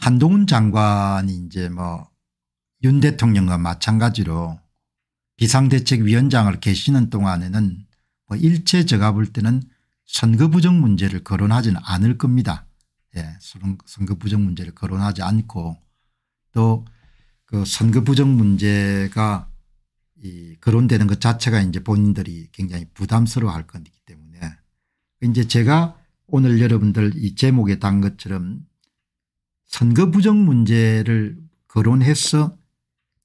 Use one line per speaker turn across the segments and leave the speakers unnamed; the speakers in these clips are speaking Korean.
한동훈 장관이 이제 뭐 윤 대통령과 마찬가지로 비상대책위원장을 계시는 동안에는 뭐 일체 제가 볼 때는 선거 부정 문제를 거론하지는 않을 겁니다. 예, 선거 부정 문제를 거론하지 않고 또 그 선거 부정 문제가 이 거론되는 것 자체가 이제 본인들이 굉장히 부담스러워 할 것이기 때문에 이제 제가 오늘 여러분들 이 제목에 단 것처럼 선거 부정 문제를 거론해서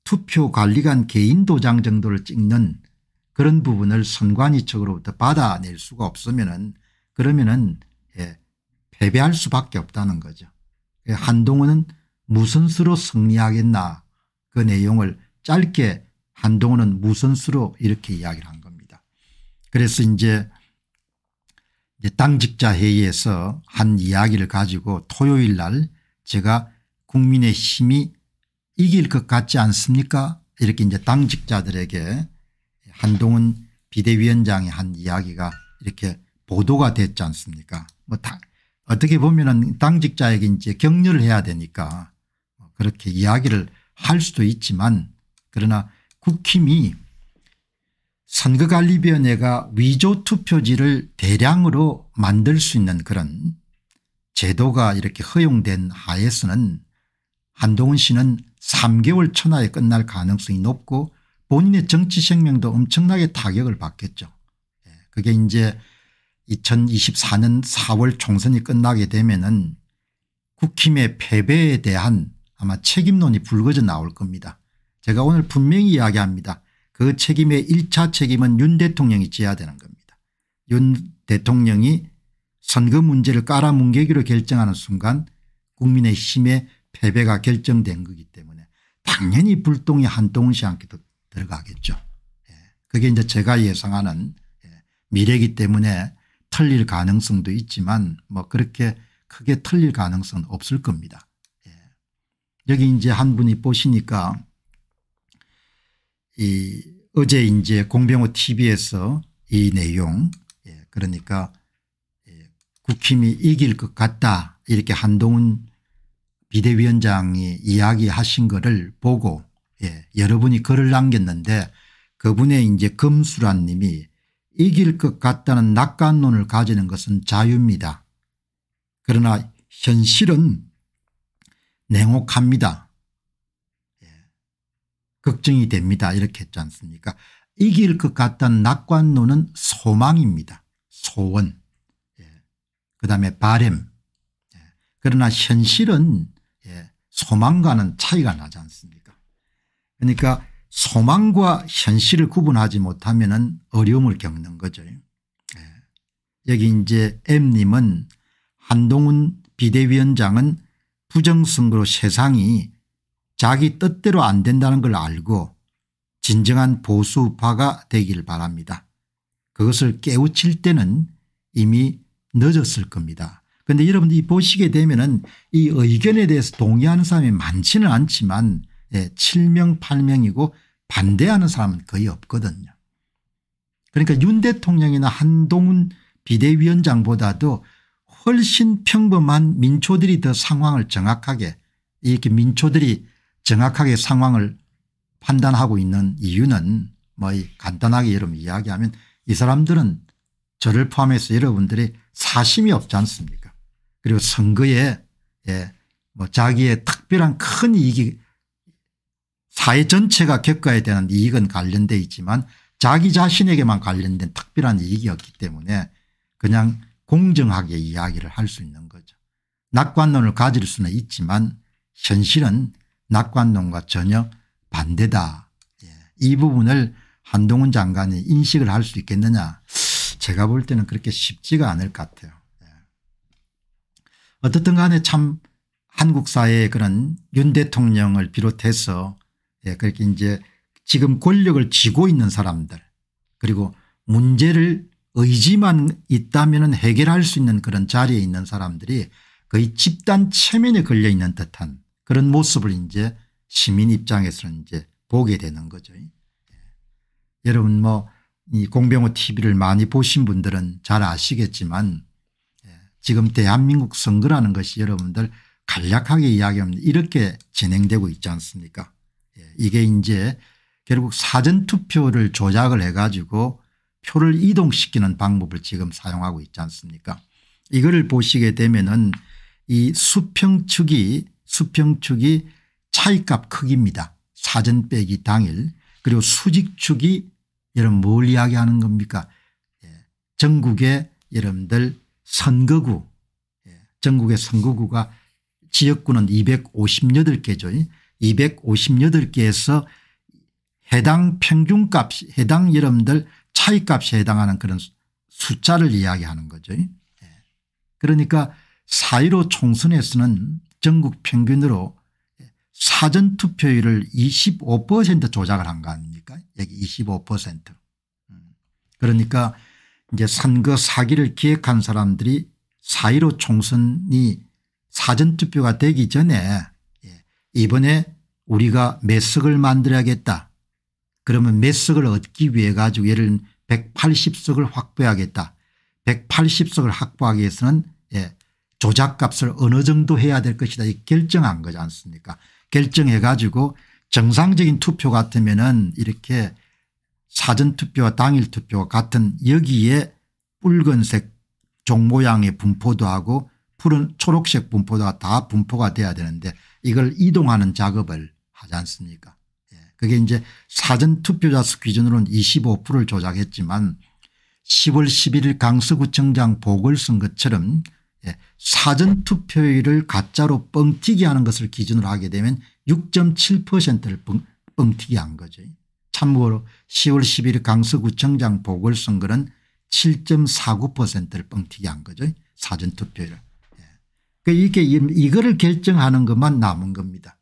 투표 관리관 개인 도장 정도를 찍는 그런 부분을 선관위 측으로부터 받아낼 수가 없으면은 그러면은 예, 패배할 수밖에 없다는 거죠. 예, 한동훈은 무슨 수로 승리하겠나 그 내용을 짧게 한동훈은 무슨 수로 이렇게 이야기를 한 겁니다. 그래서 이제 당직자 회의에서 한 이야기를 가지고 토요일 날 제가 국민의 힘이 이길 것 같지 않습니까 이렇게 이제 당직자들에게 한동훈 비대위원장의 한 이야기가 이렇게 보도가 됐지 않습니까 뭐 어떻게 보면 은 당직자에게 이제 격려를 해야 되니까 뭐 그렇게 이야기를 할 수도 있지만 그러나 국힘이 선거관리위원회가 위조투표지를 대량으로 만들 수 있는 그런 제도가 이렇게 허용된 하에서는 한동훈 씨는 3개월 천하에 끝날 가능성이 높고 본인의 정치 생명도 엄청나게 타격을 받겠죠. 예, 그게 이제 2024년 4월 총선이 끝나게 되면은 국힘의 패배에 대한 아마 책임론이 불거져 나올 겁니다. 제가 오늘 분명히 이야기합니다. 그 책임의 1차 책임은 윤 대통령이 지어야 되는 겁니다. 윤 대통령이 선거 문제를 깔아뭉개기로 결정하는 순간 국민의힘의 패배가 결정된 거기 때문에 당연히 불똥이 한동훈씨 함도 들어가겠죠. 예. 그게 이제 제가 예상하는 예, 미래이기 때문에 틀릴 가능성도 있지만 뭐 그렇게 크게 틀릴 가능성은 없을 겁니다. 예. 여기 이제 한 분이 보시니까 이 어제 이제 공병호 tv에서 이 내용 그러니까 국힘이 이길 것 같다 이렇게 한동훈 비대위원장이 이야기하신 거를 보고 예, 여러분이 글을 남겼는데 그분의 이제 금수란 님이 이길 것 같다는 낙관론을 가지는 것은 자유입니다. 그러나 현실은 냉혹합니다. 예, 걱정이 됩니다. 이렇게 했지 않습니까 이길 것 같다는 낙관론은 소망입니다. 소원. 그다음에 바램. 예. 그러나 현실은 예, 소망과는 차이가 나지 않습니까 그러니까 소망과 현실을 구분하지 못하면 어려움을 겪는 거죠. 예. 여기 이제 M님은 한동훈 비대위원장은 부정선거로 세상이 자기 뜻대로 안 된다는 걸 알고 진정한 보수파가 되길 바랍니다. 그것을 깨우칠 때는 이미 늦었을 겁니다. 그런데 여러분들이 보시게 되면은 이 의견에 대해서 동의하는 사람이 많지는 않지만 예, 7명 8명이고 반대하는 사람은 거의 없거든요. 그러니까 윤 대통령이나 한동훈 비대위원장보다도 훨씬 평범한 민초들이 더 상황을 정확하게 이렇게 민초들이 정확하게 상황을 판단하고 있는 이유는 뭐 간단하게 여러분 이야기하면 이 사람들은 저를 포함해서 여러분들이 사심이 없지 않습니까 그리고 선거에 예, 뭐 자기의 특별한 큰 이익이 사회 전체가 겪어야 되는 이익은 관련돼 있지만 자기 자신에게만 관련된 특별한 이익이었기 때문에 그냥 공정하게 이야기를 할 수 있는 거죠. 낙관론을 가질 수는 있지만 현실은 낙관론과 전혀 반대다. 예. 이 부분을 한동훈 장관이 인식을 할 수 있겠느냐 제가 볼 때는 그렇게 쉽지가 않을 것 같아요. 예. 어떻든 간에 참 한국 사회의 그런 윤 대통령을 비롯해서 예, 그렇게 이제 지금 권력을 쥐고 있는 사람들 그리고 문제를 의지만 있다면 해결할 수 있는 그런 자리에 있는 사람들이 거의 집단 체면에 걸려 있는 듯한 그런 모습을 이제 시민 입장에서는 이제 보게 되는 거죠. 예. 여러분 뭐이 공병호 tv를 많이 보신 분들은 잘 아시겠지만 예, 지금 대한민국 선거라는 것이 여러분들 간략하게 이야기하면 이렇게 진행되고 있지 않습니까 예, 이게 이제 결국 사전투표를 조작을 해 가지고 표를 이동시키는 방법을 지금 사용하고 있지 않습니까 이거를 보시게 되면은 이 수평축이 수평축이 차이값 크기입니다. 사전 빼기 당일 그리고 수직축이 여러분 뭘 이야기하는 겁니까 예, 전국의 여러분들 선거구 예, 전국의 선거구가 지역구는 258개죠. 258개에서 해당 평균값 해당 여러분들 차이값에 해당하는 그런 숫자를 이야기하는 거죠. 예. 그러니까 4.15 총선에서는 전국 평균으로 사전투표율을 25% 조작을 한 거 아닙니까 여기 25% 음. 그러니까 이제 선거 사기를 기획한 사람들이 4.15 총선이 사전투표가 되기 전에 예, 이번에 우리가 매 석을 만들어야겠다 그러면 매 석을 얻기 위해 가지고 예를 180석을 확보해야겠다 180석을 확보하기 위해서는 예, 조작값을 어느 정도 해야 될 것이다 결정한 거지 않습니까 결정해 가지고 정상적인 투표 같으면은 이렇게 사전투표와 당일투표 같은 여기에 붉은색 종 모양의 분포도 하고 푸른 초록색 분포도 다 분포가 돼야 되는데 이걸 이동하는 작업을 하지 않습니까 예. 그게 이제 사전투표자 수 기준으로는 25%를 조작했지만 10월 11일 강서구청장 보궐선거처럼 예, 사전투표율을 가짜로 뻥튀기 하는 것을 기준으로 하게 되면 6.7%를 뻥튀기 한 거죠. 참고로 10월 11일 강서구청장 보궐선거는 7.49%를 뻥튀기 한 거죠. 사전투표율. 예. 그러니까 이게 이거를 결정하는 것만 남은 겁니다.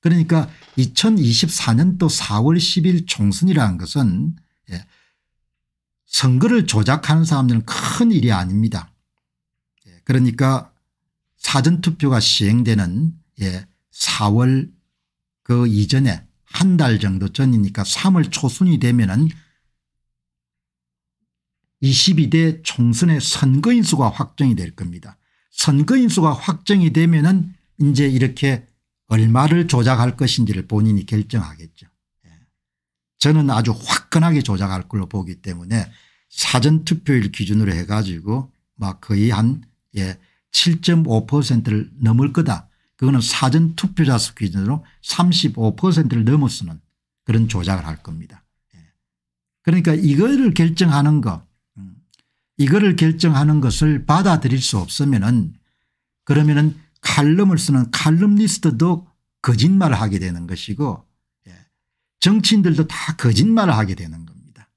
그러니까 2024년도 4월 10일 총선이라는 것은 예, 선거를 조작하는 사람들은 큰 일이 아닙니다. 그러니까 사전투표가 시행되는 예 4월 그 이전에 한 달 정도 전이니까 3월 초순이 되면은 22대 총선의 선거인수가 확정이 될 겁니다. 선거인수가 확정이 되면은 이제 이렇게 얼마를 조작할 것인지를 본인이 결정하겠죠. 예. 저는 아주 화끈하게 조작할 걸로 보기 때문에 사전투표일 기준으로 해가지고 막 거의 한 7.5%를 예, 넘을 거다. 그거는 사전 투표자 수 기준으로 35%를 넘어서는 그런 조작을 할 겁니다. 예. 그러니까 이거를 결정하는 것 음, 이거를 결정하는 것을 받아들일 수 없으면은 그러면은 칼럼을 쓰는 칼럼니스트도 거짓말을 하게 되는 것이고 예, 정치인들도 다 거짓말을 하게 되는 겁니다.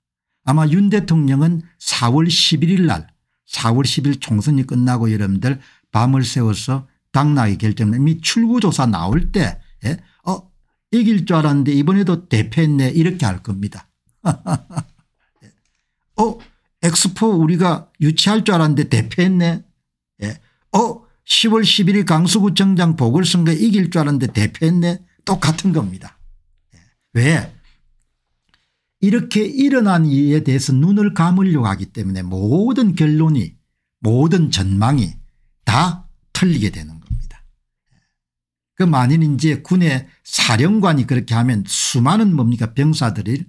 아마 윤 대통령은 4월 11일 날 4월 10일 총선이 끝나고 여러분들 밤을 새워서 당락이 결정된 이미 출구조사 나올 때 예? 어, 이길 줄 알았는데 이번에도 대패했네 이렇게 할 겁니다. 어 엑스포 우리가 유치할 줄 알았는데 대패했네. 예. 어 10월 11일 강서구청장 보궐선거 이길 줄 알았는데 대패했네. 똑같은 겁니다. 예. 왜 이렇게 일어난 이에 대해서 눈을 감으려고 하기 때문에 모든 결론이 모든 전망이 다 틀리게 되는 겁니다. 그 만일 이제 군의 사령관이 그렇게 하면 수많은 뭡니까 병사들이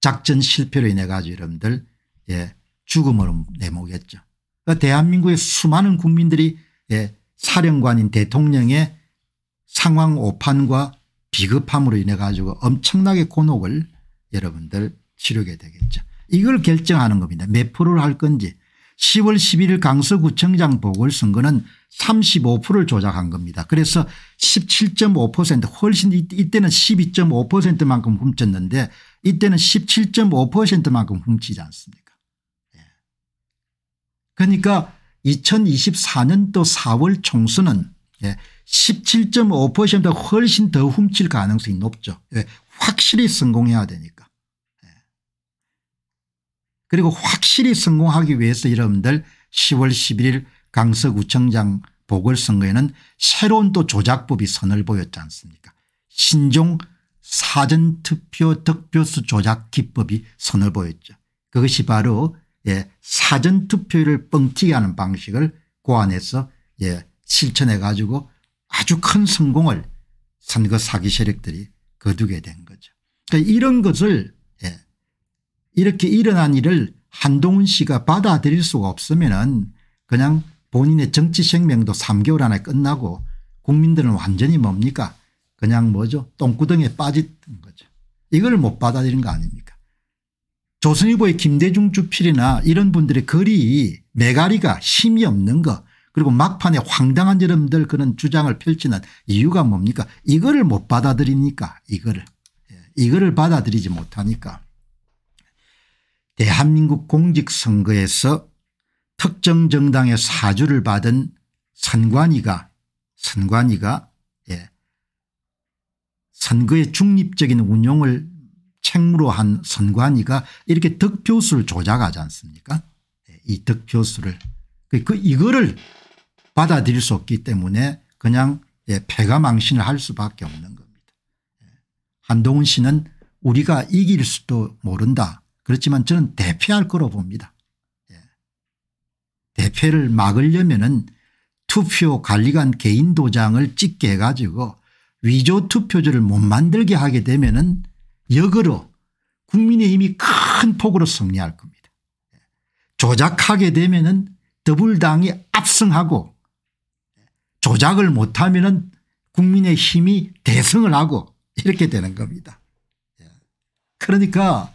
작전 실패로 인해 가지고 여러분들 예, 죽음으로 내모겠죠. 그 대한민국의 수많은 국민들이 예, 사령관인 대통령의 상황 오판과 비겁함으로 인해 가지고 엄청나게 곤혹을 여러분들 치르게 되겠죠. 이걸 결정하는 겁니다. 몇 프로를 할 건지 10월 11일 강서구청장 보궐선거는 35%를 조작한 겁니다. 그래서 17.5% 훨씬 이때는 12.5%만큼 훔쳤는데 이때는 17.5%만큼 훔치지 않습니까 예. 그러니까 2024년도 4월 총선은 1 7 5 훨씬 더 훔칠 가능성이 높죠. 예, 확실히 성공해야 되니까. 그리고 확실히 성공하기 위해서 여러분들 10월 11일 강서구청장 보궐선거에는 새로운 또 조작법이 선을 보였지 않습니까 신종 사전투표 득표수 조작 기법이 선을 보였죠. 그것이 바로 예, 사전투표율을 뻥튀기 하는 방식을 고안해서 예, 실천해 가지고 아주 큰 성공을 선거 사기 세력들이 거두게 된 거죠. 그러니까 이런 것을 이렇게 일어난 일을 한동훈 씨가 받아들일 수가 없으면 그냥 본인의 정치 생명도 3개월 안에 끝나고 국민들은 완전히 뭡니까 그냥 뭐죠 똥구덩이에 빠졌던 거죠. 이걸 못 받아들인 거 아닙니까 조선일보의 김대중 주필이나 이런 분들의 글이 메가리가 힘이 없는 거 그리고 막판에 황당한 여러분들 그런 주장을 펼치는 이유가 뭡니까 이거를 못 받아들이니까 이거를 예, 이거를 받아들이지 못하니까 대한민국 공직선거에서 특정 정당의 사주를 받은 선관위가 선관위가 예, 선거의 중립적인 운용을 책무로 한 선관위가 이렇게 득표수를 조작하지 않습니까 예, 이 득표수를 그, 그 이거를 받아들일 수 없기 때문에 그냥 예, 패가망신을 할 수밖에 없는 겁니다. 예, 한동훈 씨는 우리가 이길 수도 모른다 그렇지만 저는 대패할 거로 봅니다. 예. 대패를 막으려면 은 투표 관리관 개인 도장을 찍게 해가지고 위조 투표지를 못 만들게 하게 되면 은 역으로 국민의힘이 큰 폭으로 승리할 겁니다. 예. 조작하게 되면 은 더불당이 압승하고 조작을 못하면 은 국민의힘이 대승을 하고 이렇게 되는 겁니다. 예. 그러니까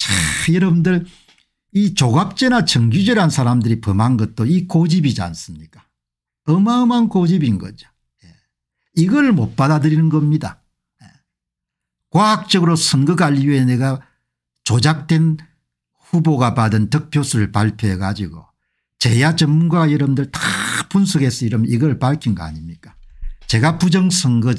자 여러분들 이 조갑제나 정규제란 사람들이 범한 것도 이 고집이지 않습니까 어마어마한 고집인 거죠. 예. 이걸 못 받아들이는 겁니다. 예. 과학적으로 선거관리위원회가 조작된 후보가 받은 득표수를 발표해 가지고 제야 전문가 여러분들 다 분석해서 이러 이걸 밝힌 거 아닙니까 제가 부정선거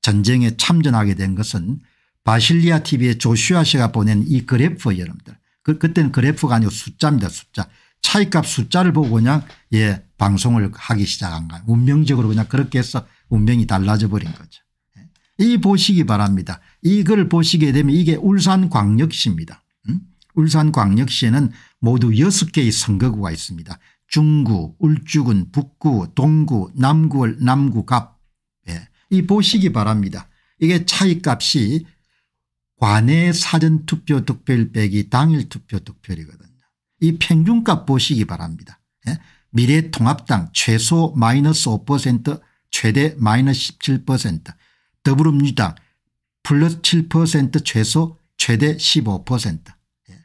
전쟁에 참전하게 된 것은 바실리아 tv의 조슈아 씨가 보낸 이 그래프 여러분들 그, 그때는 그래프가 아니고 숫자입니다 숫자 차이값 숫자를 보고 그냥 예 방송을 하기 시작한 거예요 운명적으로 그냥 그렇게 해서 운명이 달라져 버린 거죠 예. 이 보시기 바랍니다 이걸 보시게 되면 이게 울산광역시입니다 음? 울산광역시에는 모두 6개의 선거구가 있습니다 중구 울주군 북구 동구 남구 남구갑 예. 이 보시기 바랍니다 이게 차이값이 관내 사전투표 득표율빼기 당일투표 득표율이거든요. 이 평균값 보시기 바랍니다. 예? 미래통합당 최소 마이너스 5% 최대 마이너스 17% 더불어민주당 플러스 7% 최소 최대 15% 예.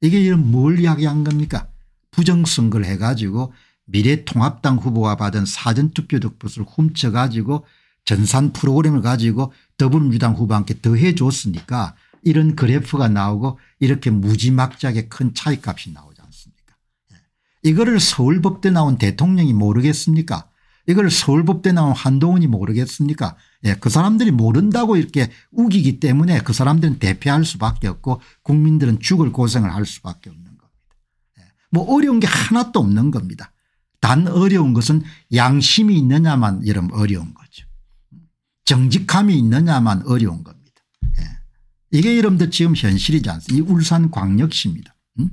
이게 이런 뭘 이야기한 겁니까 부정선거를 해가지고 미래통합당 후보가 받은 사전투표 득표수를 훔쳐가지고 전산 프로그램을 가지고 더불어민주당 후보한테 더해줬으니까 이런 그래프가 나오고 이렇게 무지막지하게 큰 차이값이 나오지 않습니까 예. 이거를 서울법대 나온 대통령이 모르겠습니까 이걸 서울법대 나온 한동훈이 모르겠습니까 예, 그 사람들이 모른다고 이렇게 우기기 때문에 그 사람들은 대표할 수밖에 없고 국민들은 죽을 고생을 할 수밖에 없는 겁니다 예, 뭐 어려운 게 하나도 없는 겁니다 단 어려운 것은 양심이 있느냐만 이런 어려운 거죠 정직함이 있느냐만 어려운 겁니다. 예. 이게 여러분들 지금 현실이지 않습니까? 이 울산광역시입니다. 음?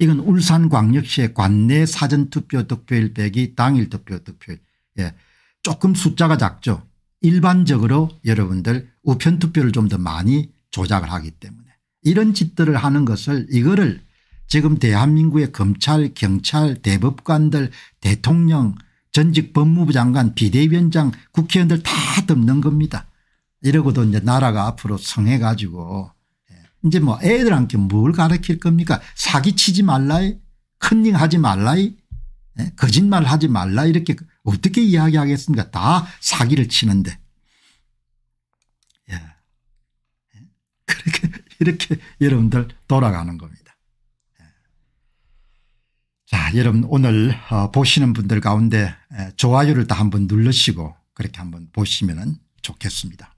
이건 울산광역시의 관내 사전투표 득표일 빼기 당일 투표 득표일. 예. 조금 숫자가 작죠. 일반적으로 여러분들 우편투표를 좀 더 많이 조작을 하기 때문에 이런 짓들을 하는 것을 이거를 지금 대한민국의 검찰 경찰 대법관들 대통령 전직 법무부 장관 비대위원장 국회의원들 다 덮는 겁니다. 이러고도 이제 나라가 앞으로 성해 가지고 예. 이제 뭐 애들한테 뭘 가르칠 겁니까 사기치지 말라이 컨닝하지 말라이 예. 거짓말하지 말라 이렇게 어떻게 이야기하겠습니까 다 사기를 치는데 예. 예. 그렇게 이렇게 여러분들 돌아가는 겁니다. 여러분 오늘 어, 보시는 분들 가운데 좋아요를 다 한번 눌러시고 그렇게 한번 보시면 좋겠습니다.